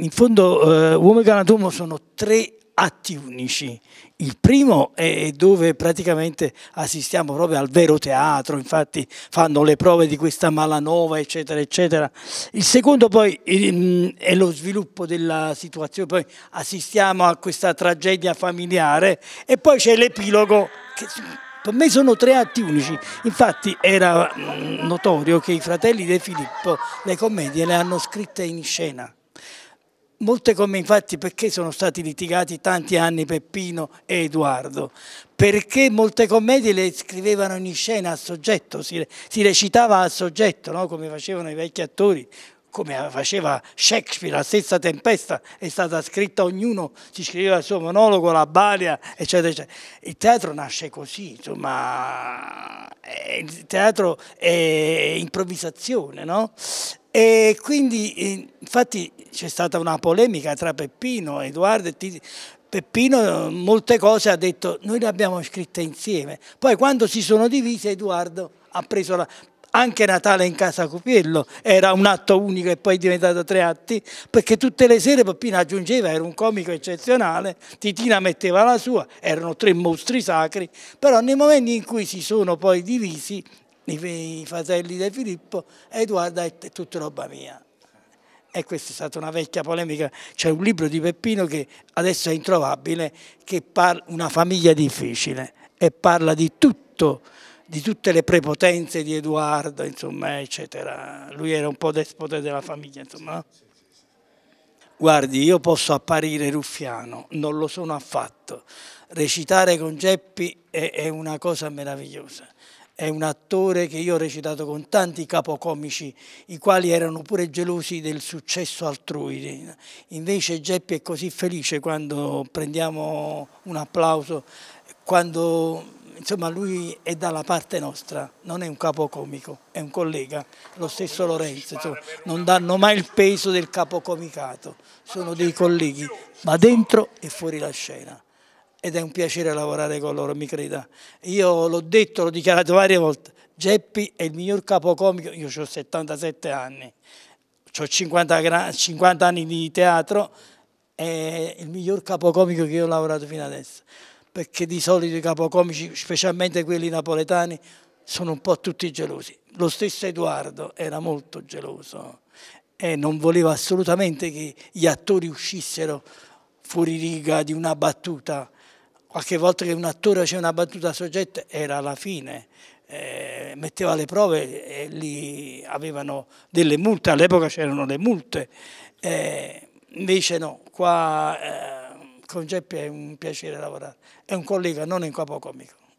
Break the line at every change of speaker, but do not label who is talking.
in fondo eh, Uomo e Ganatomo sono tre atti unici. Il primo è dove praticamente assistiamo proprio al vero teatro, infatti fanno le prove di questa malanova, eccetera, eccetera. Il secondo poi mm, è lo sviluppo della situazione, poi assistiamo a questa tragedia familiare e poi c'è l'epilogo. Che... Per me sono tre atti unici, infatti era mm, notorio che i fratelli De Filippo le commedie le hanno scritte in scena. Molte gomme infatti perché sono stati litigati tanti anni Peppino e Edoardo? Perché molte commedie le scrivevano in scena a soggetto, si, si recitava a soggetto, no? come facevano i vecchi attori, come faceva Shakespeare, la stessa tempesta è stata scritta, ognuno si scriveva il suo monologo, la balia, eccetera, eccetera. Il teatro nasce così, insomma, eh, il teatro è improvvisazione, no? E quindi infatti c'è stata una polemica tra Peppino, Edoardo e Titi. Peppino molte cose ha detto noi le abbiamo scritte insieme. Poi quando si sono divise Edoardo ha preso la, anche Natale in casa Cupiello era un atto unico e poi è diventato tre atti, perché tutte le sere Peppino aggiungeva, era un comico eccezionale, Titina metteva la sua, erano tre mostri sacri, però nei momenti in cui si sono poi divisi i fratelli di Filippo, Edoardo è tutta roba mia. E questa è stata una vecchia polemica. C'è un libro di Peppino che adesso è introvabile, che parla una famiglia difficile e parla di tutto, di tutte le prepotenze di Edoardo, insomma, eccetera. Lui era un po' despote della famiglia, insomma. No? Guardi, io posso apparire ruffiano, non lo sono affatto. Recitare con Geppi è, è una cosa meravigliosa è un attore che io ho recitato con tanti capocomici, i quali erano pure gelosi del successo altrui. Invece Geppi è così felice quando prendiamo un applauso, quando insomma lui è dalla parte nostra, non è un capocomico, è un collega, lo stesso Lorenzo, insomma, non danno mai il peso del capocomicato, sono dei colleghi,
ma dentro
e fuori la scena ed è un piacere lavorare con loro, mi creda. Io l'ho detto, l'ho dichiarato varie volte, Geppi è il miglior capocomico, io ho 77 anni, ho 50, 50 anni di teatro, è il miglior capocomico che io ho lavorato fino adesso, perché di solito i capocomici, specialmente quelli napoletani, sono un po' tutti gelosi. Lo stesso Edoardo era molto geloso e non voleva assolutamente che gli attori uscissero fuori riga di una battuta qualche volta che un attore faceva una battuta soggetta era la fine, eh, metteva le prove e lì avevano delle multe, all'epoca c'erano le multe, eh, invece no, qua eh, con Geppi è un piacere lavorare, è un collega, non in un capocomico.